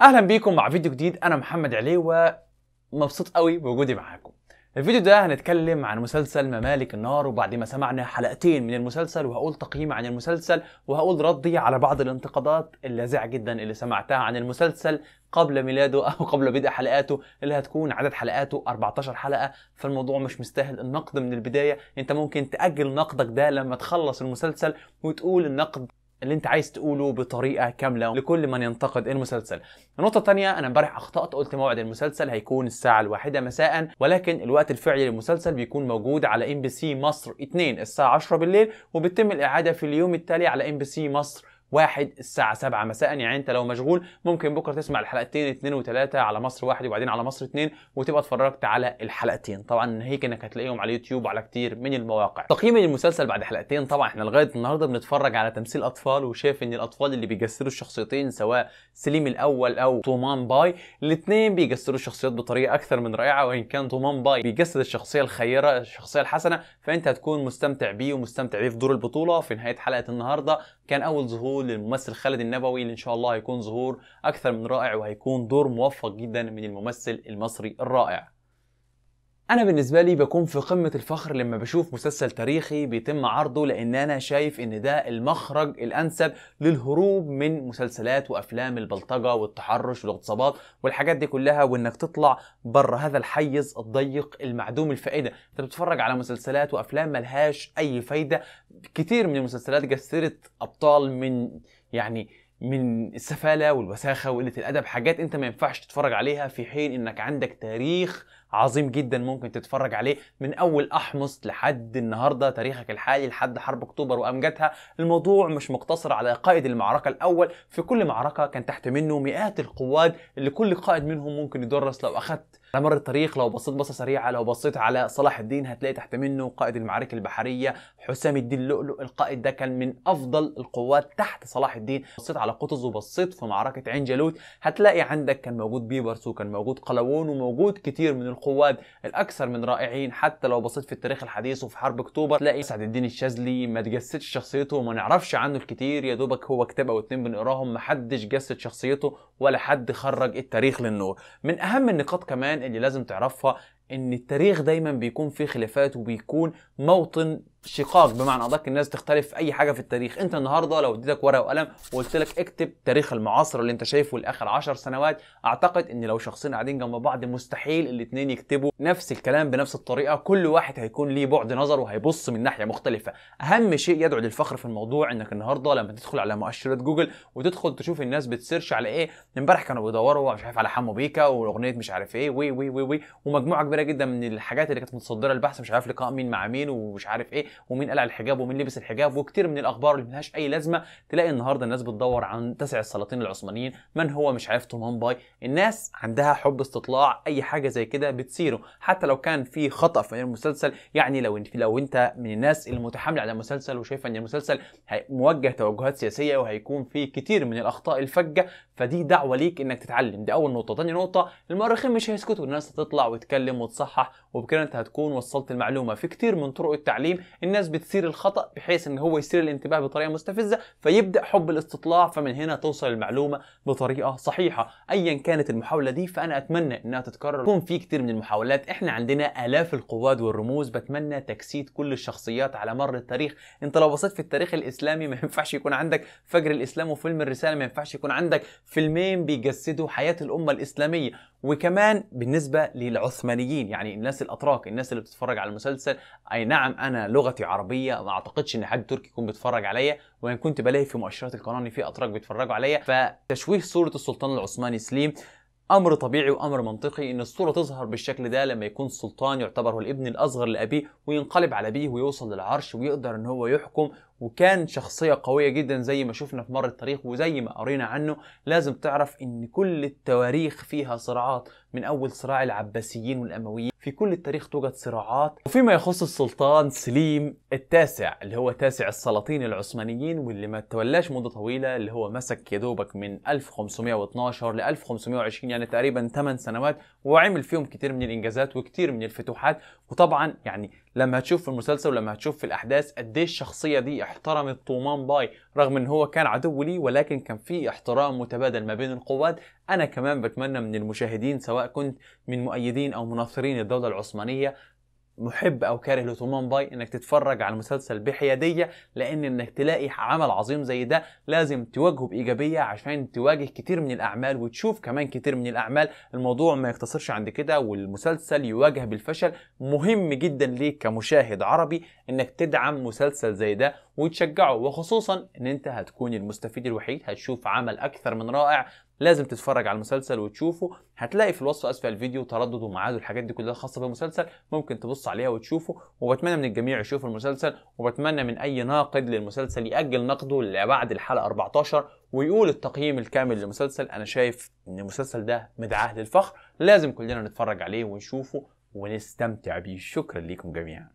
اهلا بيكم مع فيديو جديد انا محمد علي ومبسوط قوي بوجودي معاكم الفيديو ده هنتكلم عن مسلسل ممالك النار وبعد ما سمعنا حلقتين من المسلسل وهقول تقييم عن المسلسل وهقول ردي على بعض الانتقادات اللاذعة جدا اللي سمعتها عن المسلسل قبل ميلاده او قبل بدء حلقاته اللي هتكون عدد حلقاته 14 حلقه فالموضوع مش مستاهل النقد من البدايه انت ممكن تاجل نقدك ده لما تخلص المسلسل وتقول النقد اللي انت عايز تقوله بطريقه كامله لكل من ينتقد المسلسل النقطه الثانيه انا امبارح اخطات قلت موعد المسلسل هيكون الساعه الواحدة مساء ولكن الوقت الفعلي للمسلسل بيكون موجود على ام بي سي مصر 2 الساعه 10 بالليل وبتتم الاعاده في اليوم التالي على ام بي سي مصر واحد الساعة 7 مساء يعني انت لو مشغول ممكن بكرة تسمع الحلقتين اتنين وتلاتة على مصر واحد وبعدين على مصر اتنين وتبقى اتفرجت على الحلقتين طبعا هيك انك هتلاقيهم على اليوتيوب وعلى كتير من المواقع تقييم المسلسل بعد حلقتين طبعا احنا لغاية النهاردة بنتفرج على تمثيل اطفال وشايف ان الاطفال اللي بيجسروا الشخصيتين سواء سليم الاول او تومان باي الاثنين بيجسروا الشخصيات بطريقة اكثر من رائعة وان كان تومان باي بيجسد الشخصية الخيرة الشخصية الحسنة فانت هتكون مستمتع بيه ومستمتع بيه في دور البطولة في نهاية حلقة النهاردة كان اول ظهور للممثل خالد النبوي اللي ان شاء الله هيكون ظهور اكثر من رائع وهيكون دور موفق جدا من الممثل المصري الرائع انا بالنسبه لي بكون في قمه الفخر لما بشوف مسلسل تاريخي بيتم عرضه لان انا شايف ان ده المخرج الانسب للهروب من مسلسلات وافلام البلطجه والتحرش والاغتصابات والحاجات دي كلها وانك تطلع بره هذا الحيز الضيق المعدوم الفائده انت بتتفرج على مسلسلات وافلام ملهاش اي فايده كتير من المسلسلات جسرت ابطال من يعني من السفالة والوساخة وقلة الأدب حاجات أنت ما ينفعش تتفرج عليها في حين أنك عندك تاريخ عظيم جدا ممكن تتفرج عليه من اول احمص لحد النهارده تاريخك الحالي لحد حرب اكتوبر وامجادها الموضوع مش مقتصر على قائد المعركه الاول في كل معركه كان تحت منه مئات القواد اللي كل قائد منهم ممكن يدرس لو اخذت على مر التاريخ لو بصيت بصه سريعه لو بصيت على صلاح الدين هتلاقي تحت منه قائد المعارك البحريه حسام الدين لؤلؤ القائد ده كان من افضل القوات تحت صلاح الدين بصيت على قطز وبصيت في معركه عين جالوت هتلاقي عندك كان موجود بيبرس وكان موجود قلاوون وموجود كتير من القواد الاكثر من رائعين حتى لو بصيت في التاريخ الحديث وفي حرب اكتوبر تلاقي سعد الدين الشاذلي ما تجسدش شخصيته وما نعرفش عنه الكتير يا دوبك هو كتاب او اتنين بنقراهم ما حدش جسد شخصيته ولا حد خرج التاريخ للنور من اهم النقاط كمان اللي لازم تعرفها ان التاريخ دايما بيكون فيه خلافات وبيكون موطن شقاق بمعنى ادق الناس تختلف في اي حاجه في التاريخ انت النهارده لو اديتك ورقه وقلم وقلت لك اكتب تاريخ المعاصر اللي انت شايفه لاخر 10 سنوات اعتقد ان لو شخصين قاعدين جنب بعض مستحيل الاثنين يكتبوا نفس الكلام بنفس الطريقه كل واحد هيكون ليه بعد نظر وهيبص من ناحيه مختلفه اهم شيء يدعو للفخر في الموضوع انك النهارده لما تدخل على مؤشرات جوجل وتدخل تشوف الناس بتسيرش على ايه امبارح كانوا بيدوروا مش عارف على حمو بيكا واغنيه مش عارف ايه وي وي وي, وي ومجموعه كبيره جدا من الحاجات اللي كانت متصدره البحث مش عارف لقاء مين مع مين ومش عارف ايه ومين قلع الحجاب ومين لبس الحجاب وكتير من الاخبار اللي ملهاش اي لازمه تلاقي النهارده الناس بتدور عن تسع السلاطين العثمانيين من هو مش عارف تومان باي الناس عندها حب استطلاع اي حاجه زي كده بتسيره حتى لو كان في خطا في المسلسل يعني لو انت لو انت من الناس المتحامله على المسلسل وشايفه ان المسلسل موجه توجهات سياسيه وهيكون فيه كتير من الاخطاء الفجه فدي دعوه ليك انك تتعلم دي اول نقطه ثاني نقطه المؤرخين مش هيسكتوا الناس هتطلع وتتكلم وتصحح وبكده انت هتكون وصلت المعلومه في كتير من طرق التعليم الناس بتثير الخطا بحيث ان هو يثير الانتباه بطريقه مستفزه فيبدا حب الاستطلاع فمن هنا توصل المعلومه بطريقه صحيحه ايا كانت المحاوله دي فانا اتمنى انها تتكرر يكون في كتير من المحاولات احنا عندنا الاف القواد والرموز بتمنى تجسيد كل الشخصيات على مر التاريخ انت لو بصيت في التاريخ الاسلامي ما ينفعش يكون عندك فجر الاسلام وفيلم الرساله ما ينفعش يكون عندك فيلمين بيجسدوا حياه الامه الاسلاميه وكمان بالنسبه للعثمانيين يعني الناس الاتراك الناس اللي بتتفرج على المسلسل اي نعم انا لغتي عربيه ما اعتقدش ان حد تركي يكون بيتفرج عليا وان كنت بلاقي في مؤشرات القناه ان في اتراك بيتفرجوا عليا فتشويه صوره السلطان العثماني سليم امر طبيعي وامر منطقي ان الصوره تظهر بالشكل ده لما يكون السلطان يعتبر هو الابن الاصغر لابيه وينقلب على ابيه ويوصل للعرش ويقدر ان هو يحكم وكان شخصيه قويه جدا زي ما شفنا في مر التاريخ وزي ما قرينا عنه لازم تعرف ان كل التواريخ فيها صراعات من أول صراع العباسيين والأمويين في كل التاريخ توجد صراعات وفيما يخص السلطان سليم التاسع اللي هو تاسع السلاطين العثمانيين واللي ما تولاش مدة طويلة اللي هو مسك يدوبك من 1512 ل 1520 يعني تقريبا 8 سنوات وعمل فيهم كتير من الإنجازات وكتير من الفتوحات وطبعا يعني لما هتشوف في المسلسل ولما هتشوف في الأحداث قد إيه الشخصية دي احترمت طومان باي رغم إن هو كان عدو لي ولكن كان في احترام متبادل ما بين القوات أنا كمان بتمنى من المشاهدين سواء كنت من مؤيدين او مناصرين الدوله العثمانيه محب او كاره لتومان باي انك تتفرج على المسلسل بحياديه لان انك تلاقي عمل عظيم زي ده لازم تواجهه بايجابيه عشان تواجه كتير من الاعمال وتشوف كمان كتير من الاعمال الموضوع ما يقتصرش عند كده والمسلسل يواجه بالفشل مهم جدا ليك كمشاهد عربي انك تدعم مسلسل زي ده وتشجعه وخصوصا ان انت هتكون المستفيد الوحيد هتشوف عمل اكثر من رائع لازم تتفرج على المسلسل وتشوفه هتلاقي في الوصف اسفل الفيديو تردد ومعاد والحاجات دي كلها خاصه بالمسلسل ممكن تبص عليها وتشوفه وبتمنى من الجميع يشوف المسلسل وبتمنى من اي ناقد للمسلسل ياجل نقده لبعد الحلقه 14 ويقول التقييم الكامل للمسلسل انا شايف ان المسلسل ده مدعاه للفخر لازم كلنا نتفرج عليه ونشوفه ونستمتع بيه شكرا ليكم جميعا